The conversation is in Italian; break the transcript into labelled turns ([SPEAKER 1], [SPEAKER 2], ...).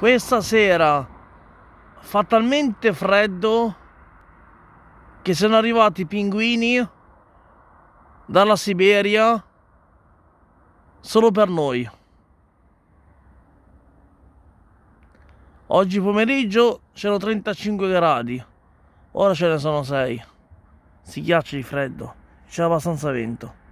[SPEAKER 1] Questa sera fa talmente freddo che sono arrivati i pinguini dalla Siberia solo per noi. Oggi pomeriggio c'erano 35 gradi, ora ce ne sono 6. Si ghiaccia di freddo, c'è abbastanza vento.